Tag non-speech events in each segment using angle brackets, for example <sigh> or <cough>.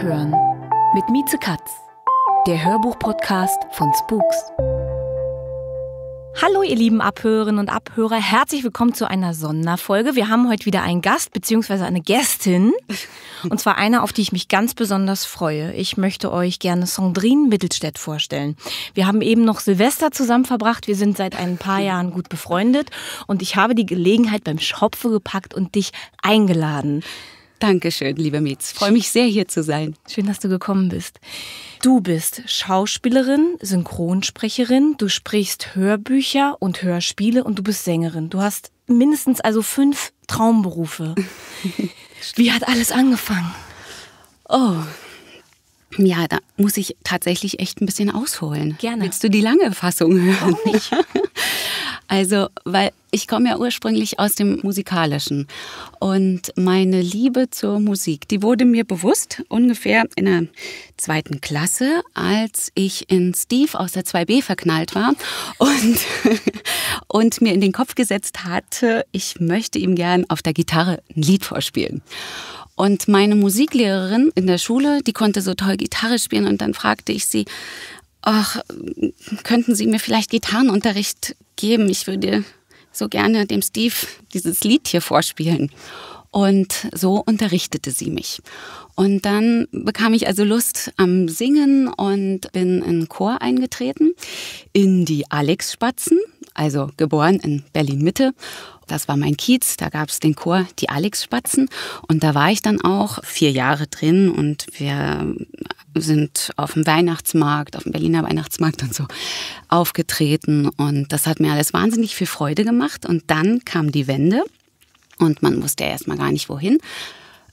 Hören mit Mieze Katz, der Hörbuch-Podcast von Spooks. Hallo, ihr lieben Abhörerinnen und Abhörer. Herzlich willkommen zu einer Sonderfolge. Wir haben heute wieder einen Gast bzw. eine Gästin. <laughs> Und zwar eine, auf die ich mich ganz besonders freue. Ich möchte euch gerne Sandrine Mittelstädt vorstellen. Wir haben eben noch Silvester zusammen verbracht. Wir sind seit ein paar <laughs> Jahren gut befreundet. Und ich habe die Gelegenheit beim Schopfe gepackt und dich eingeladen. Dankeschön, liebe Mietz. Freue mich sehr, hier zu sein. Schön, dass du gekommen bist. Du bist Schauspielerin, Synchronsprecherin, du sprichst Hörbücher und Hörspiele und du bist Sängerin. Du hast mindestens also fünf Traumberufe. <laughs> Wie hat alles angefangen? Oh, ja, da muss ich tatsächlich echt ein bisschen ausholen. Gerne. Willst du die lange Fassung hören? Warum nicht? <laughs> Also, weil ich komme ja ursprünglich aus dem Musikalischen und meine Liebe zur Musik, die wurde mir bewusst ungefähr in der zweiten Klasse, als ich in Steve aus der 2b verknallt war und, <laughs> und mir in den Kopf gesetzt hatte, ich möchte ihm gern auf der Gitarre ein Lied vorspielen. Und meine Musiklehrerin in der Schule, die konnte so toll Gitarre spielen und dann fragte ich sie, ach, könnten Sie mir vielleicht Gitarrenunterricht geben. Ich würde so gerne dem Steve dieses Lied hier vorspielen. Und so unterrichtete sie mich. Und dann bekam ich also Lust am Singen und bin in Chor eingetreten, in die Alex Spatzen, also geboren in Berlin-Mitte. Das war mein Kiez, da gab es den Chor Die Alex Spatzen und da war ich dann auch vier Jahre drin und wir sind auf dem Weihnachtsmarkt, auf dem Berliner Weihnachtsmarkt und so aufgetreten und das hat mir alles wahnsinnig viel Freude gemacht und dann kam die Wende und man wusste erstmal gar nicht wohin.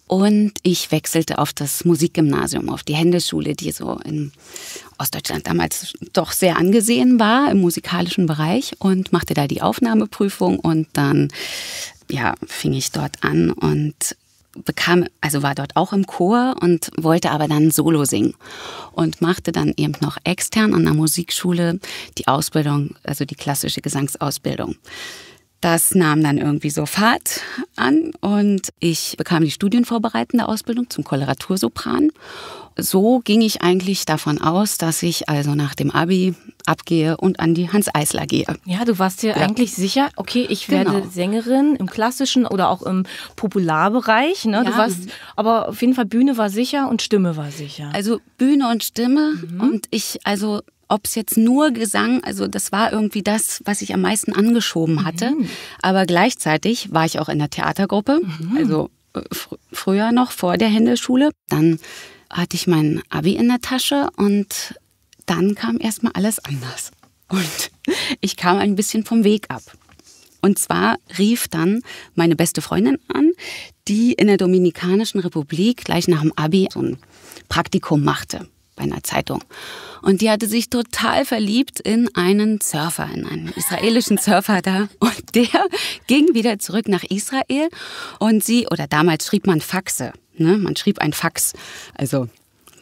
Und ich wechselte auf das Musikgymnasium, auf die Händeschule, die so in Ostdeutschland damals doch sehr angesehen war im musikalischen Bereich und machte da die Aufnahmeprüfung und dann ja, fing ich dort an und bekam, also war dort auch im Chor und wollte aber dann Solo singen und machte dann eben noch extern an der Musikschule die Ausbildung, also die klassische Gesangsausbildung. Das nahm dann irgendwie so Fahrt an und ich bekam die studienvorbereitende Ausbildung zum Koloratursopran. So ging ich eigentlich davon aus, dass ich also nach dem Abi abgehe und an die Hans Eisler gehe. Ja, du warst dir ja. eigentlich sicher, okay, ich werde genau. Sängerin im klassischen oder auch im Popularbereich. Ne? Ja. warst, aber auf jeden Fall Bühne war sicher und Stimme war sicher. Also Bühne und Stimme mhm. und ich, also ob es jetzt nur Gesang, also das war irgendwie das, was ich am meisten angeschoben hatte. Mhm. Aber gleichzeitig war ich auch in der Theatergruppe, mhm. also äh, fr früher noch vor der Händelschule. Dann hatte ich mein Abi in der Tasche und dann kam erstmal alles anders. Und <laughs> ich kam ein bisschen vom Weg ab. Und zwar rief dann meine beste Freundin an, die in der Dominikanischen Republik gleich nach dem Abi so ein Praktikum machte bei einer Zeitung. Und die hatte sich total verliebt in einen Surfer, in einen israelischen Surfer da. Und der ging wieder zurück nach Israel und sie, oder damals schrieb man Faxe, ne? man schrieb ein Fax, also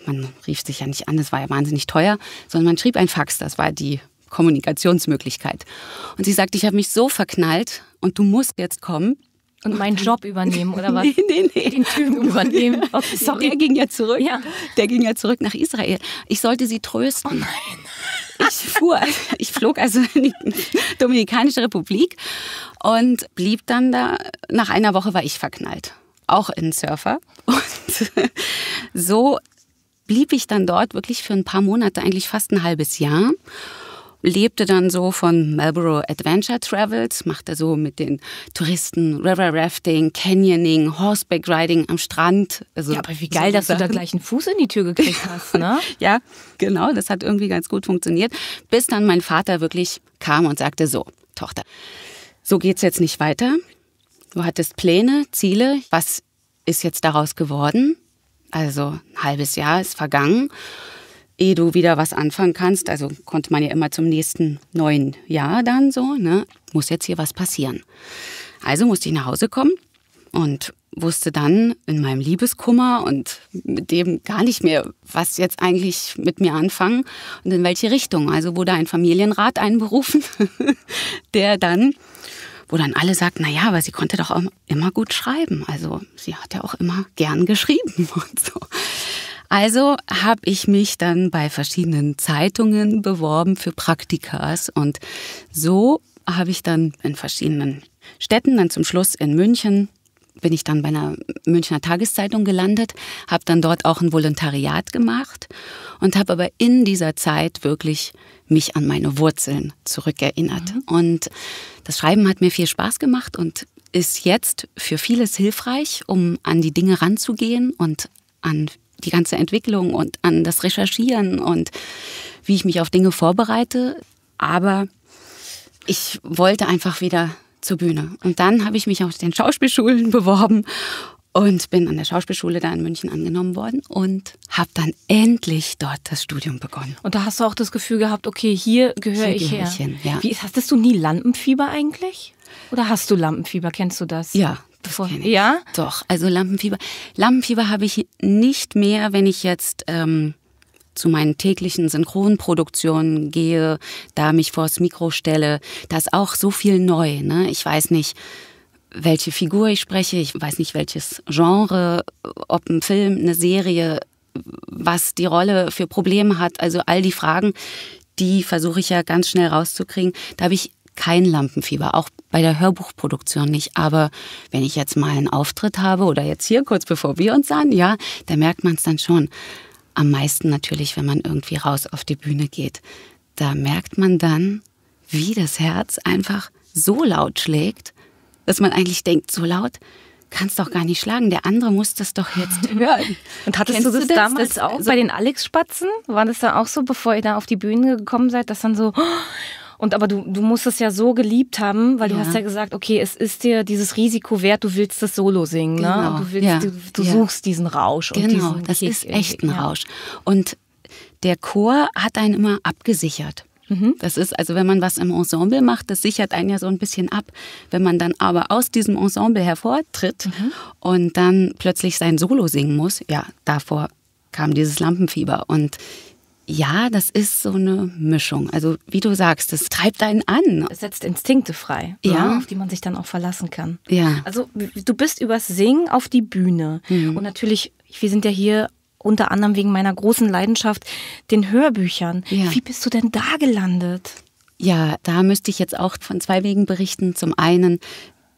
man rief sich ja nicht an, das war ja wahnsinnig teuer, sondern man schrieb ein Fax, das war die Kommunikationsmöglichkeit. Und sie sagte, ich habe mich so verknallt und du musst jetzt kommen. Und meinen Job übernehmen, oder <laughs> was? nee, nee, nee. Den Typen <laughs> übernehmen. Okay. Sorry, der ging ja zurück. Ja. Der ging ja zurück nach Israel. Ich sollte sie trösten. Oh nein. Ich fuhr, ich flog also in die Dominikanische Republik und blieb dann da. Nach einer Woche war ich verknallt. Auch in Surfer. Und <laughs> so blieb ich dann dort wirklich für ein paar Monate, eigentlich fast ein halbes Jahr lebte dann so von Marlborough Adventure Travels, machte so mit den Touristen River Rafting, Canyoning, Horseback Riding am Strand. Also ja, aber wie geil, so dass Sachen. du da gleich einen Fuß in die Tür gekriegt <laughs> hast, ne? ja, genau, das hat irgendwie ganz gut funktioniert, bis dann mein Vater wirklich kam und sagte so, Tochter, so geht's jetzt nicht weiter. Du hattest Pläne, Ziele, was ist jetzt daraus geworden? Also ein halbes Jahr ist vergangen ehe du wieder was anfangen kannst. Also konnte man ja immer zum nächsten neuen Jahr dann so, ne? Muss jetzt hier was passieren. Also musste ich nach Hause kommen und wusste dann in meinem Liebeskummer und mit dem gar nicht mehr, was jetzt eigentlich mit mir anfangen und in welche Richtung. Also wurde ein Familienrat einberufen, <laughs> der dann, wo dann alle sagten, naja, aber sie konnte doch auch immer gut schreiben. Also sie hat ja auch immer gern geschrieben <laughs> und so. Also habe ich mich dann bei verschiedenen Zeitungen beworben für Praktikas und so habe ich dann in verschiedenen Städten, dann zum Schluss in München, bin ich dann bei einer Münchner Tageszeitung gelandet, habe dann dort auch ein Volontariat gemacht und habe aber in dieser Zeit wirklich mich an meine Wurzeln zurückerinnert. Mhm. Und das Schreiben hat mir viel Spaß gemacht und ist jetzt für vieles hilfreich, um an die Dinge ranzugehen und an die ganze Entwicklung und an das Recherchieren und wie ich mich auf Dinge vorbereite. Aber ich wollte einfach wieder zur Bühne. Und dann habe ich mich auf den Schauspielschulen beworben und bin an der Schauspielschule da in München angenommen worden und habe dann endlich dort das Studium begonnen. Und da hast du auch das Gefühl gehabt, okay, hier gehöre ich gehör her. Ich hin, ja. Wie, hattest du nie Lampenfieber eigentlich? Oder hast du Lampenfieber? Kennst du das? Ja, bevorher? Ja. Doch, also Lampenfieber. Lampenfieber habe ich nicht mehr, wenn ich jetzt ähm, zu meinen täglichen Synchronproduktionen gehe, da mich vors Mikro stelle. Da ist auch so viel neu. Ne? Ich weiß nicht, welche Figur ich spreche, ich weiß nicht, welches Genre, ob ein Film, eine Serie, was die Rolle für Probleme hat. Also all die Fragen, die versuche ich ja ganz schnell rauszukriegen. Da habe ich kein Lampenfieber, auch bei der Hörbuchproduktion nicht. Aber wenn ich jetzt mal einen Auftritt habe oder jetzt hier kurz bevor wir uns sahen, ja, da merkt man es dann schon. Am meisten natürlich, wenn man irgendwie raus auf die Bühne geht. Da merkt man dann, wie das Herz einfach so laut schlägt, dass man eigentlich denkt, so laut kannst doch gar nicht schlagen. Der andere muss das doch jetzt <laughs> hören. Und hattest Kennst du das, das damals das auch bei den Alex-Spatzen? War das da auch so, bevor ihr da auf die Bühne gekommen seid, dass dann so, oh, und aber du, du musst es ja so geliebt haben, weil ja. du hast ja gesagt, okay, es ist dir dieses Risiko wert, du willst das Solo singen, ne? genau. ne? du, willst, ja. du, du ja. suchst diesen Rausch. Genau, das Kick ist echt ein Rausch. Und der Chor hat einen immer abgesichert. Mhm. Das ist also, wenn man was im Ensemble macht, das sichert einen ja so ein bisschen ab. Wenn man dann aber aus diesem Ensemble hervortritt mhm. und dann plötzlich sein Solo singen muss, ja, davor kam dieses Lampenfieber. Und ja, das ist so eine Mischung. Also wie du sagst, das treibt einen an. Es setzt Instinkte frei, ne, ja. auf die man sich dann auch verlassen kann. Ja. Also du bist übers Singen auf die Bühne. Mhm. Und natürlich, wir sind ja hier unter anderem wegen meiner großen Leidenschaft, den Hörbüchern. Ja. Wie bist du denn da gelandet? Ja, da müsste ich jetzt auch von zwei Wegen berichten. Zum einen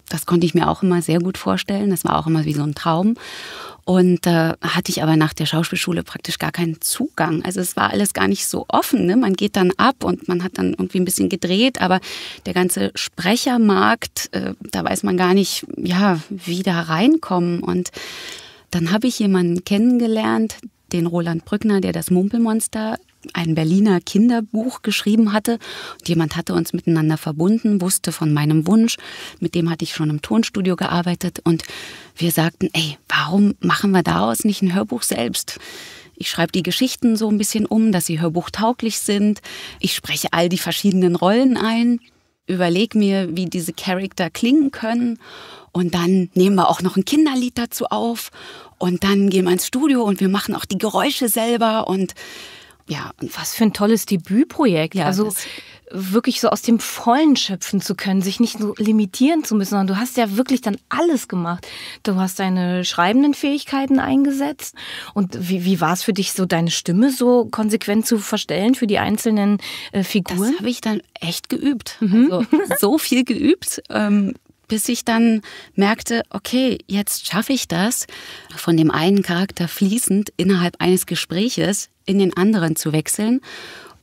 das konnte ich mir auch immer sehr gut vorstellen. Das war auch immer wie so ein Traum. Und äh, hatte ich aber nach der Schauspielschule praktisch gar keinen Zugang. Also es war alles gar nicht so offen. Ne? Man geht dann ab und man hat dann irgendwie ein bisschen gedreht, aber der ganze Sprechermarkt, äh, da weiß man gar nicht, ja, wie da reinkommen. Und dann habe ich jemanden kennengelernt, den Roland Brückner, der das Mumpelmonster ein Berliner Kinderbuch geschrieben hatte. Und jemand hatte uns miteinander verbunden, wusste von meinem Wunsch. Mit dem hatte ich schon im Tonstudio gearbeitet. Und wir sagten, ey, warum machen wir daraus nicht ein Hörbuch selbst? Ich schreibe die Geschichten so ein bisschen um, dass sie hörbuchtauglich sind. Ich spreche all die verschiedenen Rollen ein, Überleg mir, wie diese Charakter klingen können. Und dann nehmen wir auch noch ein Kinderlied dazu auf. Und dann gehen wir ins Studio und wir machen auch die Geräusche selber. Und ja, und was für ein tolles Debütprojekt. Ja, also wirklich so aus dem Vollen schöpfen zu können, sich nicht so limitieren zu müssen, sondern du hast ja wirklich dann alles gemacht. Du hast deine schreibenden Fähigkeiten eingesetzt. Und wie, wie war es für dich, so deine Stimme so konsequent zu verstellen für die einzelnen äh, Figuren? Das habe ich dann echt geübt. Mhm. Also, <laughs> so viel geübt. Ähm bis ich dann merkte, okay, jetzt schaffe ich das, von dem einen Charakter fließend innerhalb eines Gespräches in den anderen zu wechseln,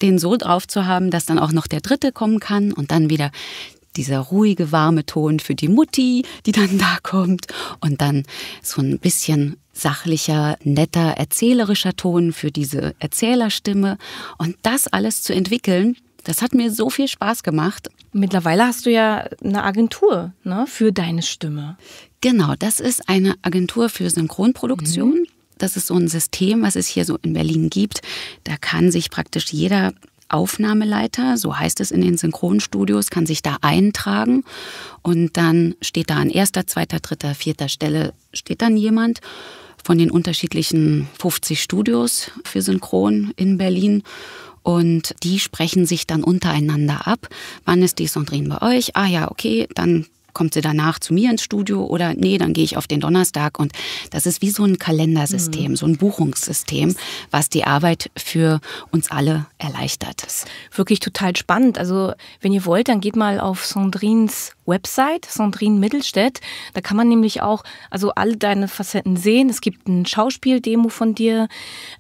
den so drauf zu haben, dass dann auch noch der dritte kommen kann und dann wieder dieser ruhige, warme Ton für die Mutti, die dann da kommt und dann so ein bisschen sachlicher, netter, erzählerischer Ton für diese Erzählerstimme und das alles zu entwickeln, das hat mir so viel Spaß gemacht. Mittlerweile hast du ja eine Agentur ne, für deine Stimme. Genau, das ist eine Agentur für Synchronproduktion. Mhm. Das ist so ein System, was es hier so in Berlin gibt. Da kann sich praktisch jeder Aufnahmeleiter, so heißt es in den Synchronstudios, kann sich da eintragen und dann steht da an erster, zweiter, dritter, vierter Stelle steht dann jemand von den unterschiedlichen 50 Studios für Synchron in Berlin und die sprechen sich dann untereinander ab. Wann ist die Sandrine bei euch? Ah ja, okay, dann kommt sie danach zu mir ins Studio oder nee, dann gehe ich auf den Donnerstag. Und das ist wie so ein Kalendersystem, mhm. so ein Buchungssystem, was die Arbeit für uns alle erleichtert. Das ist wirklich total spannend. Also wenn ihr wollt, dann geht mal auf Sandrines Website, Sandrine Mittelstädt. Da kann man nämlich auch also alle deine Facetten sehen. Es gibt ein Schauspieldemo von dir.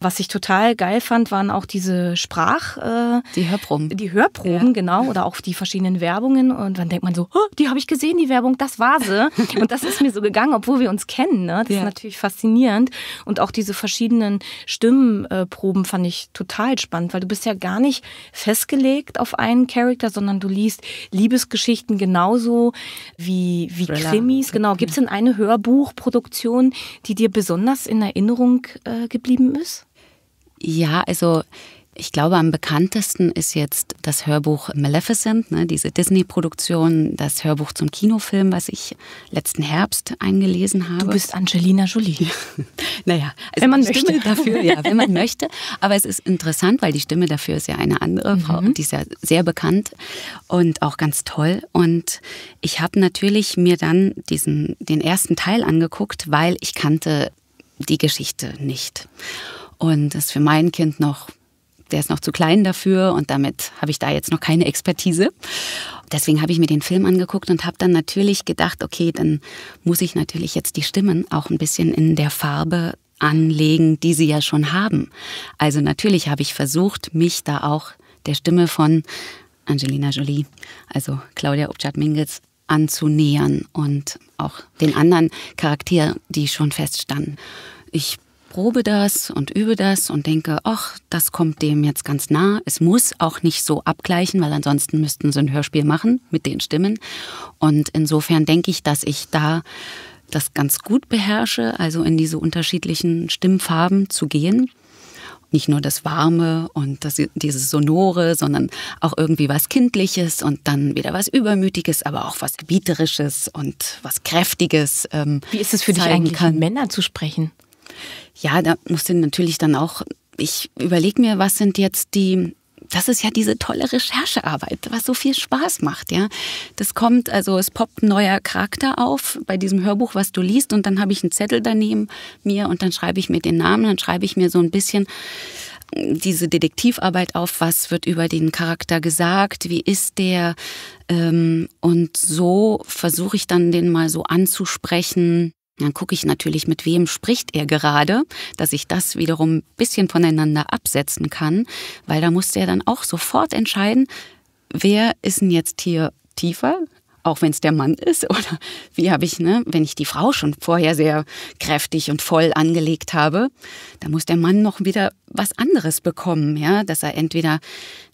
Was ich total geil fand, waren auch diese Sprach... Äh, die Hörproben. Die Hörproben, ja. genau. Oder auch die verschiedenen Werbungen. Und dann denkt man so, oh, die habe ich gesehen, Handywerbung, das war sie. <laughs> Und das ist mir so gegangen, obwohl wir uns kennen. Ne? Das ja. ist natürlich faszinierend. Und auch diese verschiedenen Stimmenproben fand ich total spannend, weil du bist ja gar nicht festgelegt auf einen Charakter, sondern du liest Liebesgeschichten genauso wie, wie Krimis. Genau. Gibt es denn eine Hörbuchproduktion, die dir besonders in Erinnerung äh, geblieben ist? Ja, also ich glaube, am bekanntesten ist jetzt das Hörbuch Maleficent, ne, diese Disney-Produktion, das Hörbuch zum Kinofilm, was ich letzten Herbst eingelesen habe. Du bist Angelina Jolie. <laughs> naja, also wenn man möchte. dafür, ja, wenn man möchte. Aber es ist interessant, weil die Stimme dafür ist ja eine andere mhm. Frau, die ist ja sehr bekannt und auch ganz toll. Und ich habe natürlich mir dann diesen, den ersten Teil angeguckt, weil ich kannte die Geschichte nicht. Und das ist für mein Kind noch der ist noch zu klein dafür und damit habe ich da jetzt noch keine Expertise. Deswegen habe ich mir den Film angeguckt und habe dann natürlich gedacht, okay, dann muss ich natürlich jetzt die Stimmen auch ein bisschen in der Farbe anlegen, die sie ja schon haben. Also natürlich habe ich versucht, mich da auch der Stimme von Angelina Jolie, also Claudia Obchard-Mingels, anzunähern und auch den anderen Charakteren, die schon feststanden. Ich probe das und übe das und denke, ach, das kommt dem jetzt ganz nah. Es muss auch nicht so abgleichen, weil ansonsten müssten sie ein Hörspiel machen mit den Stimmen. Und insofern denke ich, dass ich da das ganz gut beherrsche, also in diese unterschiedlichen Stimmfarben zu gehen nicht nur das Warme und das, dieses Sonore, sondern auch irgendwie was Kindliches und dann wieder was Übermütiges, aber auch was Gebieterisches und was Kräftiges. Ähm, Wie ist es für dich eigentlich, kann. Männer zu sprechen? Ja, da muss ich natürlich dann auch, ich überlege mir, was sind jetzt die das ist ja diese tolle Recherchearbeit, was so viel Spaß macht, ja. Das kommt, also es poppt ein neuer Charakter auf bei diesem Hörbuch, was du liest, und dann habe ich einen Zettel daneben mir und dann schreibe ich mir den Namen, dann schreibe ich mir so ein bisschen hm, diese Detektivarbeit auf, was wird über den Charakter gesagt, wie ist der, ähm, und so versuche ich dann den mal so anzusprechen, dann gucke ich natürlich, mit wem spricht er gerade, dass ich das wiederum ein bisschen voneinander absetzen kann, weil da musste er dann auch sofort entscheiden, wer ist denn jetzt hier tiefer, auch wenn es der Mann ist? <laughs> Oder wie habe ich, ne, wenn ich die Frau schon vorher sehr kräftig und voll angelegt habe, dann muss der Mann noch wieder was anderes bekommen, ja, dass er entweder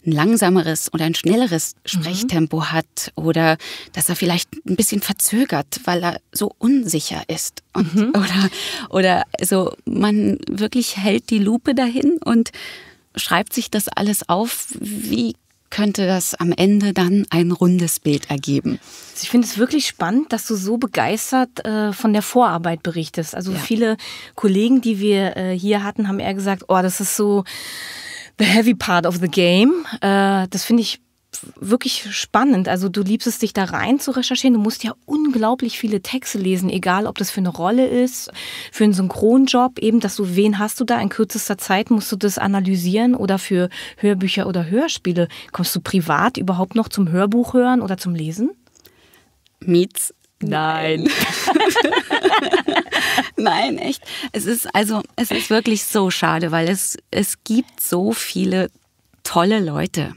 ein langsameres oder ein schnelleres mhm. Sprechtempo mhm. hat oder dass er vielleicht ein bisschen verzögert, weil er so unsicher ist und, mhm. <laughs> oder oder so man wirklich hält die Lupe dahin und schreibt sich das alles auf, wie könnte das am Ende dann ein rundes Bild ergeben. Also ich finde es wirklich spannend, dass du so begeistert äh, von der Vorarbeit berichtest. Also ja. viele Kollegen, die wir äh, hier hatten, haben eher gesagt, oh, das ist so the heavy part of the game. Äh, das finde ich wirklich spannend. Also du liebst es, dich da rein zu recherchieren. Du musst ja unglaublich viele Texte lesen, egal ob das für eine Rolle ist, für einen Synchronjob, eben, dass du, wen hast du da in kürzester Zeit, musst du das analysieren oder für Hörbücher oder Hörspiele. Kommst du privat überhaupt noch zum Hörbuch hören oder zum Lesen? Meets. Nein. <laughs> Nein, echt. Es ist also, es ist wirklich so schade, weil es, es gibt so viele tolle Leute,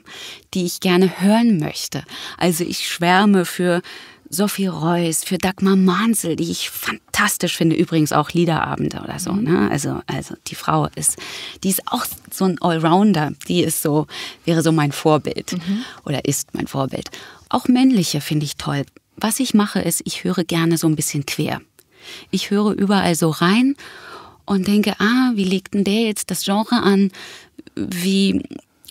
die ich gerne hören möchte. Also ich schwärme für Sophie Reuss, für Dagmar Mansel, die ich fantastisch finde, übrigens auch Liederabende oder so. Mhm. Ne? Also, also die Frau ist, die ist auch so ein Allrounder, die ist so, wäre so mein Vorbild mhm. oder ist mein Vorbild. Auch männliche finde ich toll. Was ich mache, ist, ich höre gerne so ein bisschen quer. Ich höre überall so rein und denke, ah, wie legt denn der jetzt das Genre an? Wie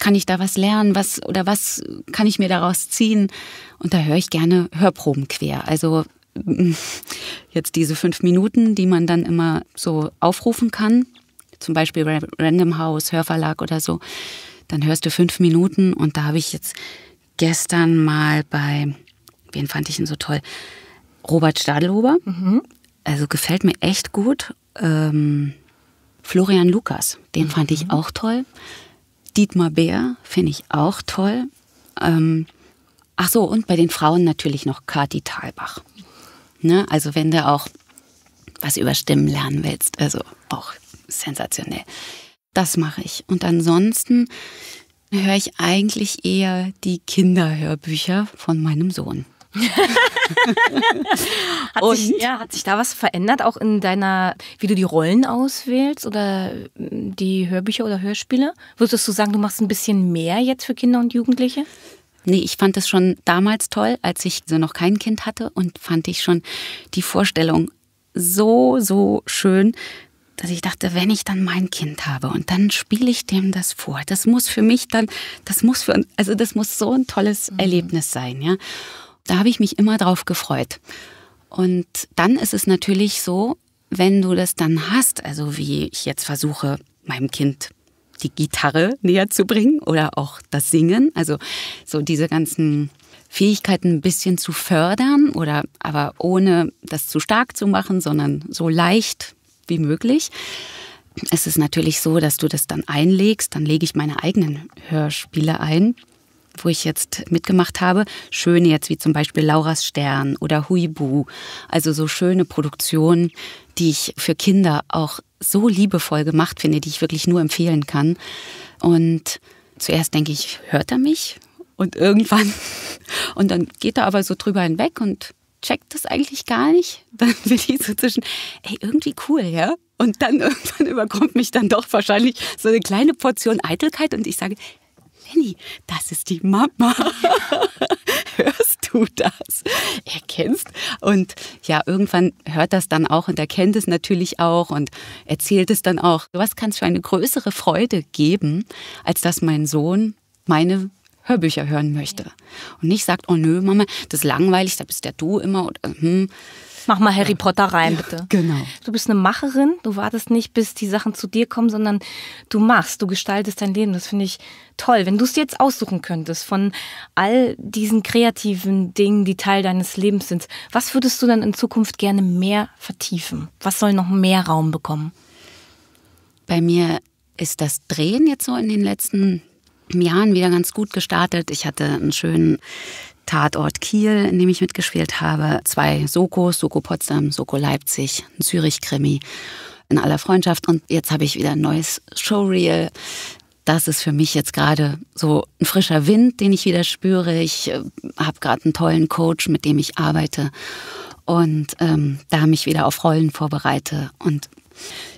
kann ich da was lernen, was oder was kann ich mir daraus ziehen? Und da höre ich gerne Hörproben quer. Also <laughs> jetzt diese fünf Minuten, die man dann immer so aufrufen kann, zum Beispiel Random House, Hörverlag oder so, dann hörst du fünf Minuten und da habe ich jetzt gestern mal bei, wen fand ich ihn so toll? Robert Stadelhuber. Mhm. Also gefällt mir echt gut. Ähm, Florian Lukas, den mhm. fand ich mhm. auch toll. Dietmar Bär finde ich auch toll. Ähm, ach so, und bei den Frauen natürlich noch Kati Thalbach. Ne? Also wenn du auch was über Stimmen lernen willst, also auch sensationell. Das mache ich. Und ansonsten höre ich eigentlich eher die Kinderhörbücher von meinem Sohn. <laughs> hat, und? sich, ja, hat sich da was verändert, auch in deiner, wie du die Rollen auswählst oder mm, die Hörbücher oder Hörspiele? Würdest du sagen, du machst ein bisschen mehr jetzt für Kinder und Jugendliche? Nee, ich fand das schon damals toll, als ich so noch kein Kind hatte und fand ich schon die Vorstellung so, so schön, dass ich dachte, wenn ich dann mein Kind habe und dann spiele ich dem das vor. Das muss für mich dann, das muss für, also das muss so ein tolles mhm. Erlebnis sein, ja. Da habe ich mich immer drauf gefreut. Und dann ist es natürlich so, wenn du das dann hast, also wie ich jetzt versuche, meinem Kind die Gitarre näher zu bringen oder auch das Singen, also so diese ganzen Fähigkeiten ein bisschen zu fördern oder aber ohne das zu stark zu machen, sondern so leicht wie möglich. Es ist natürlich so, dass du das dann einlegst, dann lege ich meine eigenen Hörspiele ein wo ich jetzt mitgemacht habe, schöne jetzt wie zum Beispiel Lauras Stern oder Huibu, also so schöne Produktionen, die ich für Kinder auch so liebevoll gemacht finde, die ich wirklich nur empfehlen kann. Und zuerst denke ich, hört er mich? Und irgendwann, <laughs> und dann geht er aber so drüber hinweg und checkt das eigentlich gar nicht. <laughs> Dann bin ich so zwischen, ey, irgendwie cool, ja? Und dann <laughs> irgendwann überkommt mich dann doch wahrscheinlich so eine kleine Portion Eitelkeit und ich sage, Jenny, das ist die Mama. <laughs> Hörst du das? Erkennst? Und ja, irgendwann hört das dann auch und erkennt es natürlich auch und erzählt es dann auch. Was kann es für eine größere Freude geben, als dass mein Sohn meine Hörbücher hören möchte? Und nicht sagt, oh nö, Mama, das ist langweilig, da bist ja du immer. Und, hm. Mach mal Harry Potter rein, ja, bitte. Genau. Du bist eine Macherin, du wartest nicht, bis die Sachen zu dir kommen, sondern du machst, du gestaltest dein Leben. Das finde ich toll. Wenn du es jetzt aussuchen könntest von all diesen kreativen Dingen, die Teil deines Lebens sind, was würdest du dann in Zukunft gerne mehr vertiefen? Was soll noch mehr Raum bekommen? Bei mir ist das Drehen jetzt so in den letzten Jahren wieder ganz gut gestartet. Ich hatte einen schönen Tatort Kiel, in dem ich mitgespielt habe, zwei Sokos, Soko Potsdam, Soko Leipzig, ein Zürich-Krimi in aller Freundschaft. Und jetzt habe ich wieder ein neues Showreel. Das ist für mich jetzt gerade so ein frischer Wind, den ich wieder spüre. Ich äh, habe gerade einen tollen Coach, mit dem ich arbeite und ähm, da mich wieder auf Rollen vorbereite. Und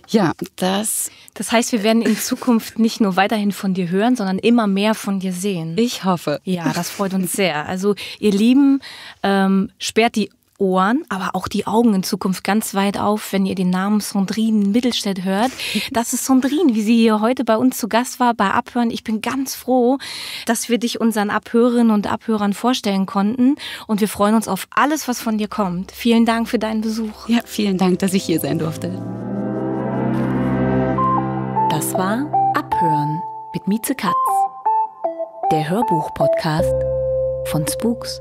ja, das. Das heißt, wir werden in Zukunft nicht nur weiterhin von dir hören, sondern immer mehr von dir sehen. Ich hoffe. Ja, das freut uns sehr. Also, ihr Lieben, ähm, sperrt die Ohren, aber auch die Augen in Zukunft ganz weit auf, wenn ihr den Namen Sondrine Mittelstädt hört. Das ist Sondrine, wie sie hier heute bei uns zu Gast war, bei Abhören. Ich bin ganz froh, dass wir dich unseren Abhörerinnen und Abhörern vorstellen konnten. Und wir freuen uns auf alles, was von dir kommt. Vielen Dank für deinen Besuch. Ja, vielen Dank, dass ich hier sein durfte war Abhören mit Mieze Katz, der Hörbuch-Podcast von Spooks.